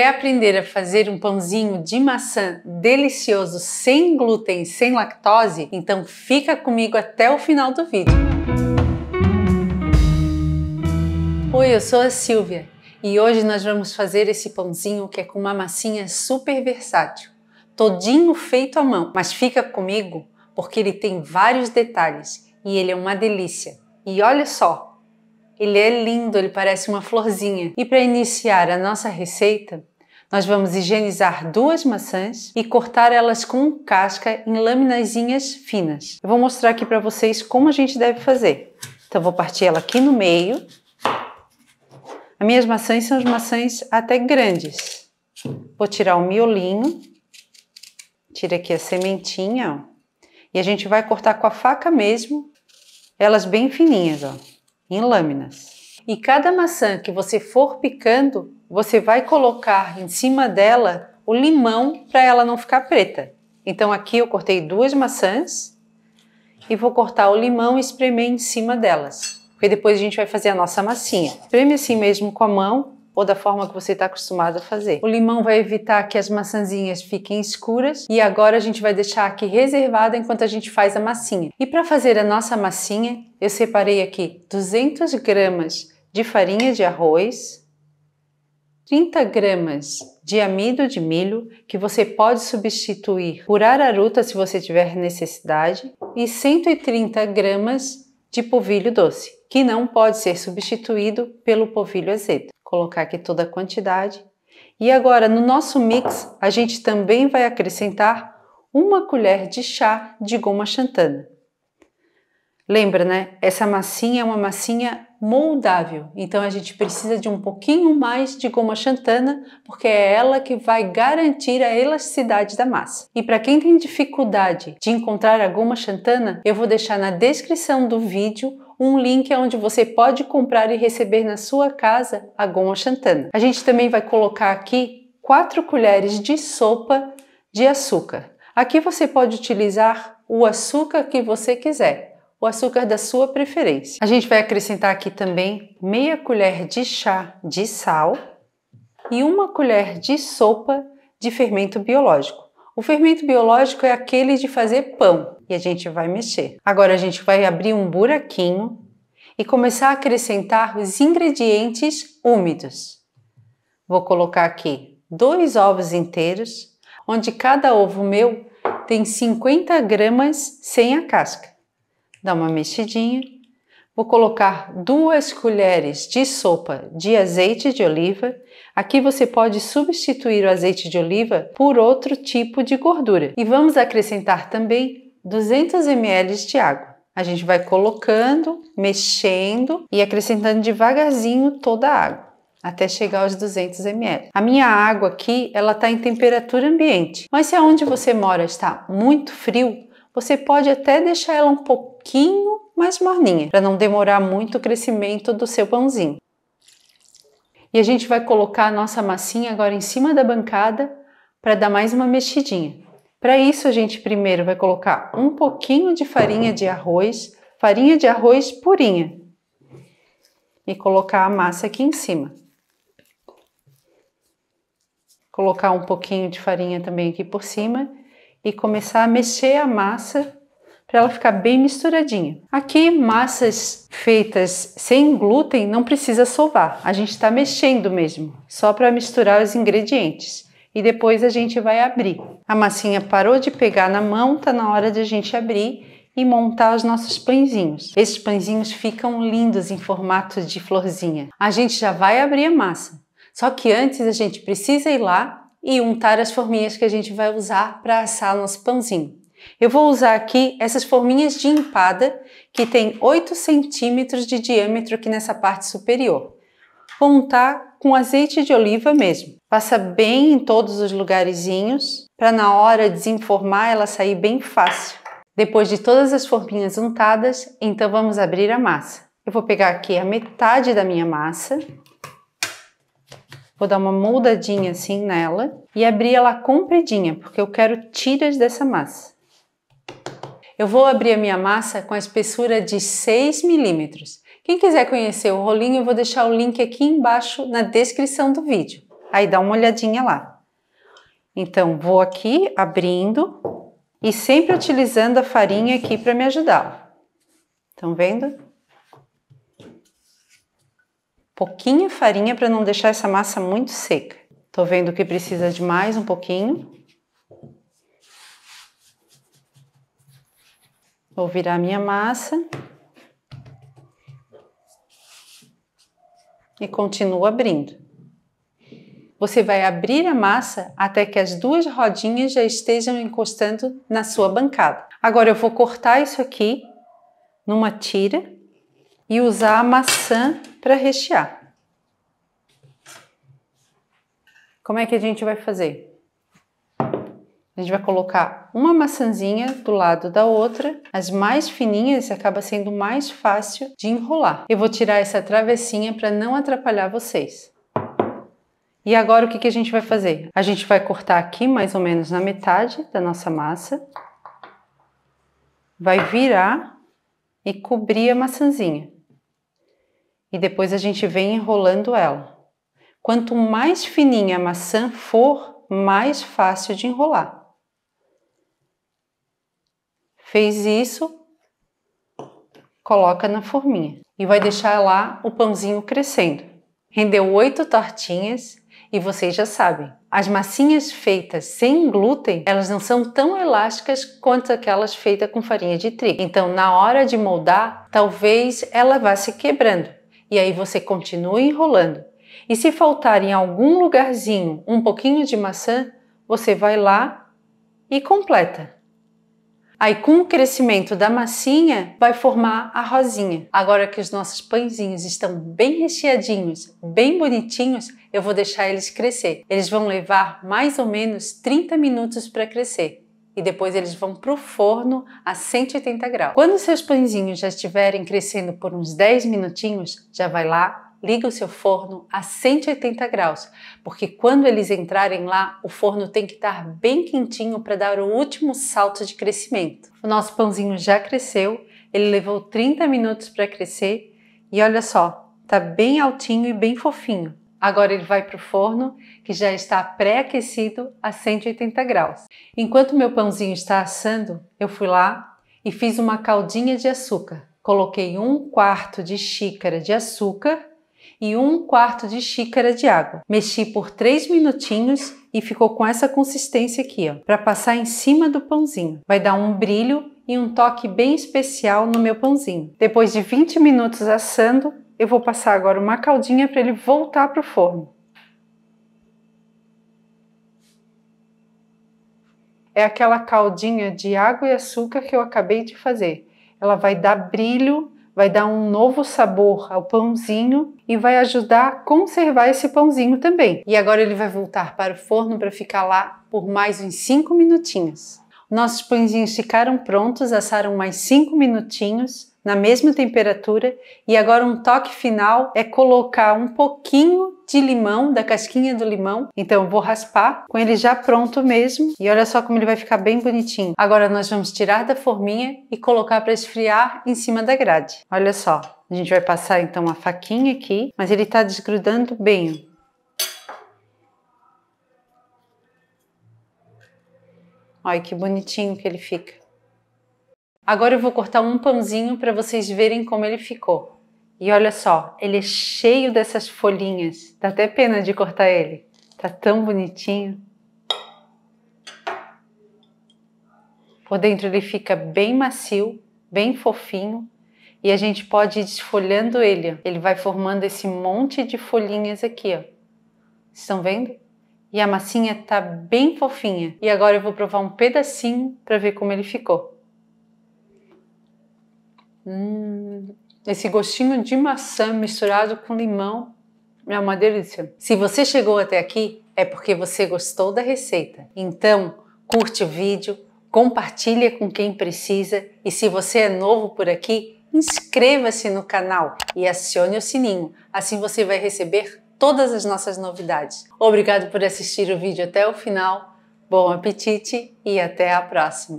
Quer aprender a fazer um pãozinho de maçã delicioso, sem glúten, sem lactose? Então fica comigo até o final do vídeo. Oi, eu sou a Silvia e hoje nós vamos fazer esse pãozinho que é com uma massinha super versátil, todinho feito à mão. Mas fica comigo porque ele tem vários detalhes e ele é uma delícia. E olha só, ele é lindo, ele parece uma florzinha. E para iniciar a nossa receita, nós vamos higienizar duas maçãs e cortar elas com casca em laminazinhas finas. Eu vou mostrar aqui para vocês como a gente deve fazer. Então vou partir ela aqui no meio. As minhas maçãs são as maçãs até grandes. Vou tirar o miolinho. Tira aqui a sementinha, ó. E a gente vai cortar com a faca mesmo, elas bem fininhas, ó em lâminas. E cada maçã que você for picando, você vai colocar em cima dela o limão para ela não ficar preta. Então aqui eu cortei duas maçãs e vou cortar o limão e espremer em cima delas. Porque depois a gente vai fazer a nossa massinha. Espreme assim mesmo com a mão ou da forma que você está acostumado a fazer. O limão vai evitar que as maçãzinhas fiquem escuras e agora a gente vai deixar aqui reservada enquanto a gente faz a massinha. E para fazer a nossa massinha, eu separei aqui 200 gramas de farinha de arroz, 30 gramas de amido de milho, que você pode substituir por araruta se você tiver necessidade, e 130 gramas de polvilho doce, que não pode ser substituído pelo polvilho azedo colocar aqui toda a quantidade. E agora, no nosso mix, a gente também vai acrescentar uma colher de chá de goma xantana. Lembra, né? Essa massinha é uma massinha moldável, então a gente precisa de um pouquinho mais de goma xantana, porque é ela que vai garantir a elasticidade da massa. E para quem tem dificuldade de encontrar a goma xantana, eu vou deixar na descrição do vídeo um link é onde você pode comprar e receber na sua casa a goma xantana. A gente também vai colocar aqui 4 colheres de sopa de açúcar. Aqui você pode utilizar o açúcar que você quiser, o açúcar da sua preferência. A gente vai acrescentar aqui também meia colher de chá de sal e uma colher de sopa de fermento biológico. O fermento biológico é aquele de fazer pão e a gente vai mexer. Agora a gente vai abrir um buraquinho e começar a acrescentar os ingredientes úmidos. Vou colocar aqui dois ovos inteiros, onde cada ovo meu tem 50 gramas sem a casca. Dá uma mexidinha. Vou colocar duas colheres de sopa de azeite de oliva Aqui você pode substituir o azeite de oliva por outro tipo de gordura. E vamos acrescentar também 200 ml de água. A gente vai colocando, mexendo e acrescentando devagarzinho toda a água até chegar aos 200 ml. A minha água aqui, ela está em temperatura ambiente, mas se aonde você mora está muito frio, você pode até deixar ela um pouquinho mais morninha, para não demorar muito o crescimento do seu pãozinho. E a gente vai colocar a nossa massinha agora em cima da bancada para dar mais uma mexidinha. Para isso, a gente primeiro vai colocar um pouquinho de farinha de arroz, farinha de arroz purinha, e colocar a massa aqui em cima. Colocar um pouquinho de farinha também aqui por cima e começar a mexer a massa para ela ficar bem misturadinha. Aqui, massas feitas sem glúten não precisa sovar, a gente está mexendo mesmo, só para misturar os ingredientes. E depois a gente vai abrir. A massinha parou de pegar na mão, tá na hora de a gente abrir e montar os nossos pãezinhos. Esses pãezinhos ficam lindos em formato de florzinha. A gente já vai abrir a massa, só que antes a gente precisa ir lá e untar as forminhas que a gente vai usar para assar nosso pãozinho. Eu vou usar aqui essas forminhas de empada que tem 8 centímetros de diâmetro aqui nessa parte superior. Vou untar com azeite de oliva mesmo. Passa bem em todos os lugarzinhos para na hora desenformar ela sair bem fácil. Depois de todas as forminhas untadas, então vamos abrir a massa. Eu vou pegar aqui a metade da minha massa, vou dar uma moldadinha assim nela e abrir ela compridinha, porque eu quero tiras dessa massa. Eu vou abrir a minha massa com a espessura de 6 milímetros. Quem quiser conhecer o rolinho, eu vou deixar o link aqui embaixo na descrição do vídeo. Aí dá uma olhadinha lá. Então, vou aqui abrindo e sempre utilizando a farinha aqui para me ajudar. Estão vendo? Pouquinha farinha para não deixar essa massa muito seca. Tô vendo que precisa de mais um pouquinho. Vou virar minha massa. E continuo abrindo. Você vai abrir a massa até que as duas rodinhas já estejam encostando na sua bancada. Agora eu vou cortar isso aqui numa tira e usar a maçã para rechear. Como é que a gente vai fazer? A gente vai colocar uma maçãzinha do lado da outra, as mais fininhas acaba sendo mais fácil de enrolar. Eu vou tirar essa travessinha para não atrapalhar vocês. E agora o que, que a gente vai fazer? A gente vai cortar aqui mais ou menos na metade da nossa massa, vai virar e cobrir a maçãzinha. E depois a gente vem enrolando ela. Quanto mais fininha a maçã for, mais fácil de enrolar. Fez isso, coloca na forminha e vai deixar lá o pãozinho crescendo. Rendeu oito tortinhas e vocês já sabem, as massinhas feitas sem glúten, elas não são tão elásticas quanto aquelas feitas com farinha de trigo. Então, na hora de moldar, talvez ela vá se quebrando. E aí você continua enrolando. E se faltar em algum lugarzinho um pouquinho de maçã, você vai lá e completa. Aí, com o crescimento da massinha, vai formar a rosinha. Agora que os nossos pãezinhos estão bem recheadinhos, bem bonitinhos, eu vou deixar eles crescer. Eles vão levar mais ou menos 30 minutos para crescer e depois eles vão para o forno a 180 graus. Quando seus pãezinhos já estiverem crescendo por uns 10 minutinhos, já vai lá Liga o seu forno a 180 graus, porque quando eles entrarem lá, o forno tem que estar bem quentinho para dar o último salto de crescimento. O nosso pãozinho já cresceu, ele levou 30 minutos para crescer e olha só, tá bem altinho e bem fofinho. Agora ele vai para o forno, que já está pré-aquecido a 180 graus. Enquanto meu pãozinho está assando, eu fui lá e fiz uma caldinha de açúcar. Coloquei um quarto de xícara de açúcar e um quarto de xícara de água. Mexi por 3 minutinhos e ficou com essa consistência aqui, ó, para passar em cima do pãozinho. Vai dar um brilho e um toque bem especial no meu pãozinho. Depois de 20 minutos assando, eu vou passar agora uma caldinha para ele voltar para o forno. É aquela caldinha de água e açúcar que eu acabei de fazer. Ela vai dar brilho vai dar um novo sabor ao pãozinho e vai ajudar a conservar esse pãozinho também. E agora ele vai voltar para o forno para ficar lá por mais uns 5 minutinhos. Nossos pãezinhos ficaram prontos, assaram mais 5 minutinhos na mesma temperatura e agora um toque final é colocar um pouquinho de limão, da casquinha do limão. Então vou raspar com ele já pronto mesmo e olha só como ele vai ficar bem bonitinho. Agora nós vamos tirar da forminha e colocar para esfriar em cima da grade. Olha só, a gente vai passar então a faquinha aqui, mas ele está desgrudando bem, Olha que bonitinho que ele fica. Agora eu vou cortar um pãozinho para vocês verem como ele ficou. E olha só, ele é cheio dessas folhinhas. Dá até pena de cortar ele. Tá tão bonitinho. Por dentro ele fica bem macio, bem fofinho, e a gente pode ir desfolhando ele. Ele vai formando esse monte de folhinhas aqui, ó. Estão vendo? E a massinha tá bem fofinha. E agora eu vou provar um pedacinho para ver como ele ficou. Hum, esse gostinho de maçã misturado com limão é uma delícia. Se você chegou até aqui, é porque você gostou da receita. Então, curte o vídeo, compartilha com quem precisa e se você é novo por aqui, inscreva-se no canal e acione o sininho. Assim você vai receber todas as nossas novidades. Obrigado por assistir o vídeo até o final. Bom apetite e até a próxima!